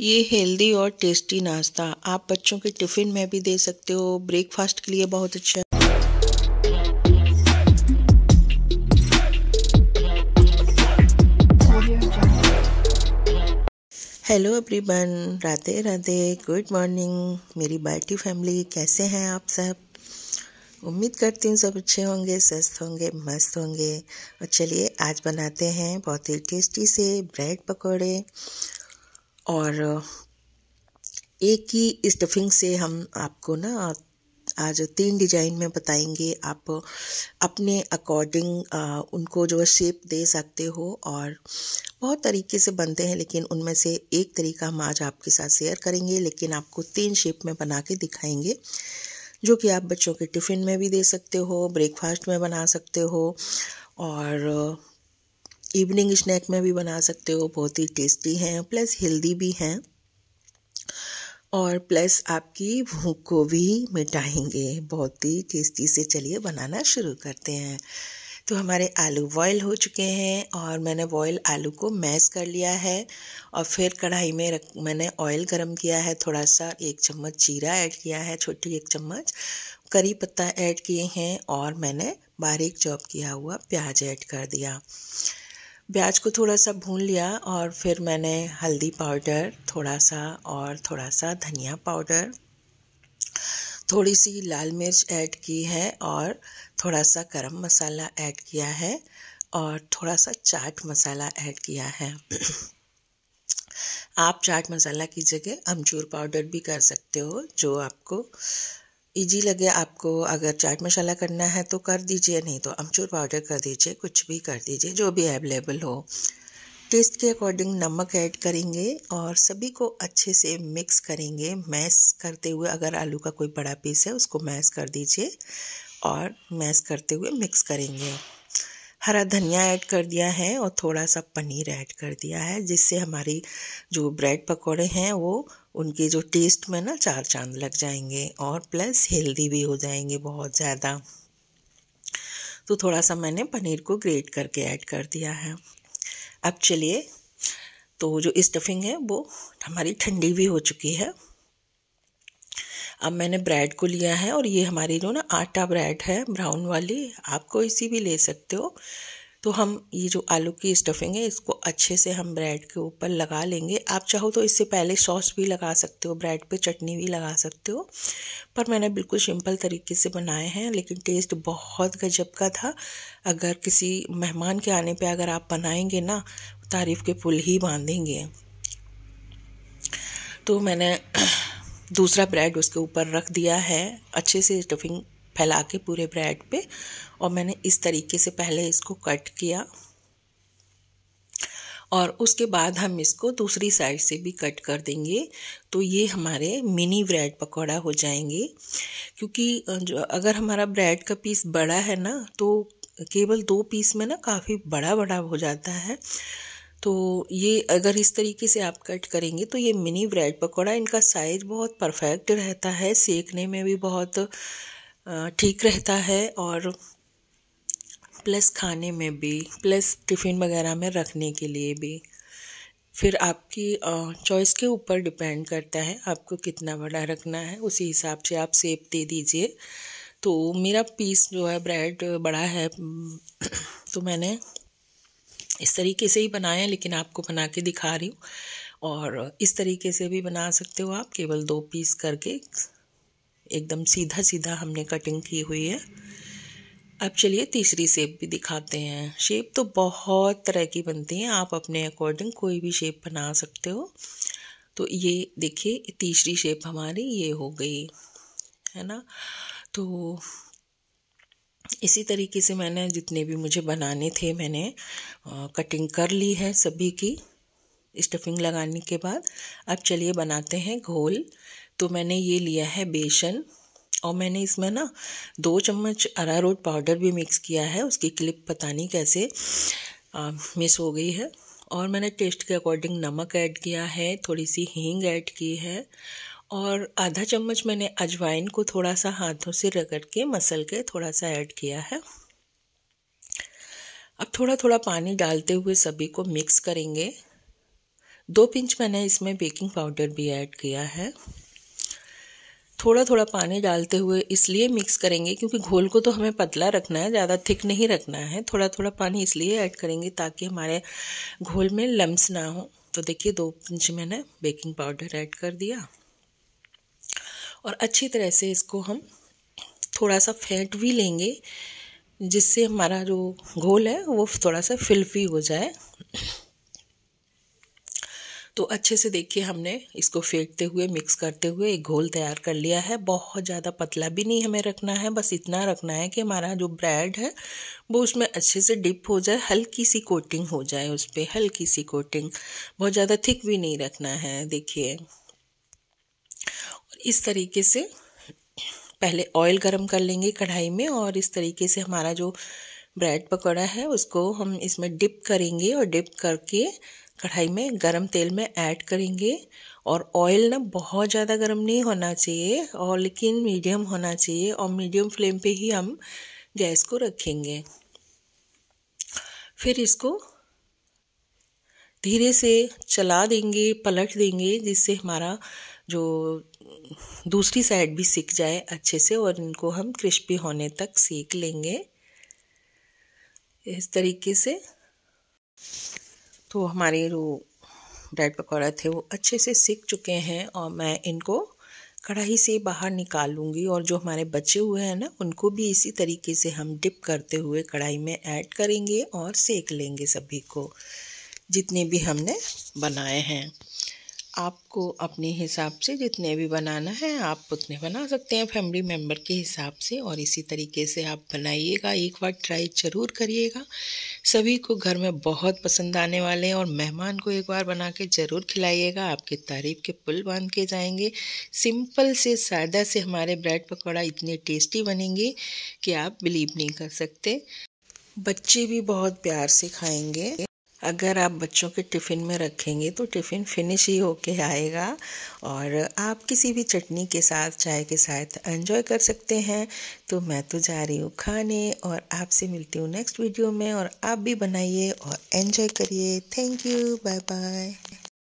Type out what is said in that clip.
ये हेल्दी और टेस्टी नाश्ता आप बच्चों के टिफ़िन में भी दे सकते हो ब्रेकफास्ट के लिए बहुत अच्छा है hello everyone Radhe Radhe good morning मेरी बाल्टी फैमिली कैसे हैं आप सब उम्मीद करती हूँ सब अच्छे होंगे स्वस्थ होंगे मस्त होंगे और चलिए आज बनाते हैं बहुत ही टेस्टी से ब्रेड पकौड़े और एक ही स्टफिंग से हम आपको ना आज तीन डिजाइन में बताएंगे आप अपने अकॉर्डिंग उनको जो शेप दे सकते हो और बहुत तरीके से बनते हैं लेकिन उनमें से एक तरीका हम आज आपके साथ शेयर करेंगे लेकिन आपको तीन शेप में बना के दिखाएंगे जो कि आप बच्चों के टिफ़िन में भी दे सकते हो ब्रेकफास्ट में बना सकते हो और इवनिंग स्नैक में भी बना सकते हो बहुत ही टेस्टी हैं प्लस हेल्दी भी हैं और प्लस आपकी भूख को भी मिटाएंगे बहुत ही टेस्टी से चलिए बनाना शुरू करते हैं तो हमारे आलू बॉयल हो चुके हैं और मैंने बॉयल आलू को मैश कर लिया है और फिर कढ़ाई में रख मैंने ऑयल गरम किया है थोड़ा सा एक चम्मच जीरा ऐड किया है छोटी एक चम्मच करी पत्ता ऐड किए हैं और मैंने बारीक चॉप किया हुआ प्याज ऐड कर दिया प्याज को थोड़ा सा भून लिया और फिर मैंने हल्दी पाउडर थोड़ा सा और थोड़ा सा धनिया पाउडर थोड़ी सी लाल मिर्च ऐड की है और थोड़ा सा गरम मसाला ऐड किया है और थोड़ा सा चाट मसाला ऐड किया है आप चाट मसाला की जगह अमचूर पाउडर भी कर सकते हो जो आपको इजी लगे आपको अगर चाट मसाला करना है तो कर दीजिए नहीं तो अमचूर पाउडर कर दीजिए कुछ भी कर दीजिए जो भी अवेलेबल हो टेस्ट के अकॉर्डिंग नमक ऐड करेंगे और सभी को अच्छे से मिक्स करेंगे मैश करते हुए अगर आलू का कोई बड़ा पीस है उसको मैश कर दीजिए और मैश करते हुए मिक्स करेंगे हरा धनिया ऐड कर दिया है और थोड़ा सा पनीर ऐड कर दिया है जिससे हमारी जो ब्रेड पकौड़े हैं वो उनके जो टेस्ट में ना चार चांद लग जाएंगे और प्लस हेल्दी भी हो जाएंगे बहुत ज़्यादा तो थोड़ा सा मैंने पनीर को ग्रेट करके ऐड कर दिया है अब चलिए तो जो स्टफिंग है वो हमारी ठंडी भी हो चुकी है अब मैंने ब्रेड को लिया है और ये हमारी जो ना आटा ब्रेड है ब्राउन वाली आप कोई सी भी ले सकते हो तो हम ये जो आलू की स्टफिंग है इसको अच्छे से हम ब्रेड के ऊपर लगा लेंगे आप चाहो तो इससे पहले सॉस भी लगा सकते हो ब्रेड पे चटनी भी लगा सकते हो पर मैंने बिल्कुल सिंपल तरीके से बनाए हैं लेकिन टेस्ट बहुत गजब का था अगर किसी मेहमान के आने पे अगर आप बनाएंगे ना तारीफ़ के पुल ही बांधेंगे तो मैंने दूसरा ब्रेड उसके ऊपर रख दिया है अच्छे से स्टफिंग फैला के पूरे ब्रेड पे और मैंने इस तरीके से पहले इसको कट किया और उसके बाद हम इसको दूसरी साइड से भी कट कर देंगे तो ये हमारे मिनी ब्रेड पकौड़ा हो जाएंगे क्योंकि जो अगर हमारा ब्रेड का पीस बड़ा है ना तो केवल दो पीस में ना काफ़ी बड़ा बड़ा हो जाता है तो ये अगर इस तरीके से आप कट करेंगे तो ये मिनी ब्रेड पकौड़ा इनका साइज़ बहुत परफेक्ट रहता है सेकने में भी बहुत ठीक रहता है और प्लस खाने में भी प्लस टिफ़िन वगैरह में रखने के लिए भी फिर आपकी चॉइस के ऊपर डिपेंड करता है आपको कितना बड़ा रखना है उसी हिसाब से आप सेब दे दीजिए तो मेरा पीस जो है ब्रेड बड़ा है तो मैंने इस तरीके से ही बनाया लेकिन आपको बना के दिखा रही हूँ और इस तरीके से भी बना सकते हो आप केवल दो पीस करके एकदम सीधा सीधा हमने कटिंग की हुई है अब चलिए तीसरी शेप भी दिखाते हैं शेप तो बहुत तरह की बनती हैं आप अपने अकॉर्डिंग कोई भी शेप बना सकते हो तो ये देखिए तीसरी शेप हमारी ये हो गई है ना तो इसी तरीके से मैंने जितने भी मुझे बनाने थे मैंने आ, कटिंग कर ली है सभी की स्टफिंग लगाने के बाद अब चलिए बनाते हैं घोल तो मैंने ये लिया है बेसन और मैंने इसमें ना दो चम्मच अरारोट पाउडर भी मिक्स किया है उसकी क्लिप पता नहीं कैसे आ, मिस हो गई है और मैंने टेस्ट के अकॉर्डिंग नमक ऐड किया है थोड़ी सी हींग ऐड की है और आधा चम्मच मैंने अजवाइन को थोड़ा सा हाथों से रगड़ के मसल के थोड़ा सा ऐड किया है अब थोड़ा थोड़ा पानी डालते हुए सभी को मिक्स करेंगे दो पिंच मैंने इसमें बेकिंग पाउडर भी ऐड किया है थोड़ा थोड़ा पानी डालते हुए इसलिए मिक्स करेंगे क्योंकि घोल को तो हमें पतला रखना है ज़्यादा थिक नहीं रखना है थोड़ा थोड़ा पानी इसलिए ऐड करेंगे ताकि हमारे घोल में लम्स ना हो तो देखिए दो पिंच मैंने बेकिंग पाउडर ऐड कर दिया और अच्छी तरह से इसको हम थोड़ा सा फैट भी लेंगे जिससे हमारा जो घोल है वो थोड़ा सा फिल्फी हो जाए तो अच्छे से देखिए हमने इसको फेंकते हुए मिक्स करते हुए एक घोल तैयार कर लिया है बहुत ज़्यादा पतला भी नहीं हमें रखना है बस इतना रखना है कि हमारा जो ब्रेड है वो उसमें अच्छे से डिप हो जाए हल्की सी कोटिंग हो जाए उस पर हल्की सी कोटिंग बहुत ज़्यादा थिक भी नहीं रखना है देखिए इस तरीके से पहले ऑयल गरम कर लेंगे कढ़ाई में और इस तरीके से हमारा जो ब्रेड पकौड़ा है उसको हम इसमें डिप करेंगे और डिप करके कढ़ाई में गरम तेल में ऐड करेंगे और ऑयल ना बहुत ज़्यादा गर्म नहीं होना चाहिए और लेकिन मीडियम होना चाहिए और मीडियम फ्लेम पे ही हम गैस को रखेंगे फिर इसको धीरे से चला देंगे पलट देंगे जिससे हमारा जो दूसरी साइड भी सीख जाए अच्छे से और इनको हम क्रिस्पी होने तक सीख लेंगे इस तरीके से तो हमारे जो ब्रेड पकौड़ा थे वो अच्छे से सीख चुके हैं और मैं इनको कढ़ाई से बाहर लूँगी और जो हमारे बचे हुए हैं ना उनको भी इसी तरीके से हम डिप करते हुए कढ़ाई में ऐड करेंगे और सेक लेंगे सभी को जितने भी हमने बनाए हैं आपको अपने हिसाब से जितने भी बनाना है आप उतने बना सकते हैं फैमिली मेम्बर के हिसाब से और इसी तरीके से आप बनाइएगा एक बार ट्राई ज़रूर करिएगा सभी को घर में बहुत पसंद आने वाले हैं और मेहमान को एक बार बना के ज़रूर खिलाइएगा आपकी तारीफ के पुल बांध के जाएंगे सिंपल से सादा से हमारे ब्रेड पकौड़ा इतने टेस्टी बनेंगे कि आप बिलीव नहीं कर सकते बच्चे भी बहुत प्यार से खाएंगे अगर आप बच्चों के टिफ़िन में रखेंगे तो टिफ़िन फिनिश ही होके आएगा और आप किसी भी चटनी के साथ चाय के साथ एंजॉय कर सकते हैं तो मैं तो जा रही हूँ खाने और आपसे मिलती हूँ नेक्स्ट वीडियो में और आप भी बनाइए और एंजॉय करिए थैंक यू बाय बाय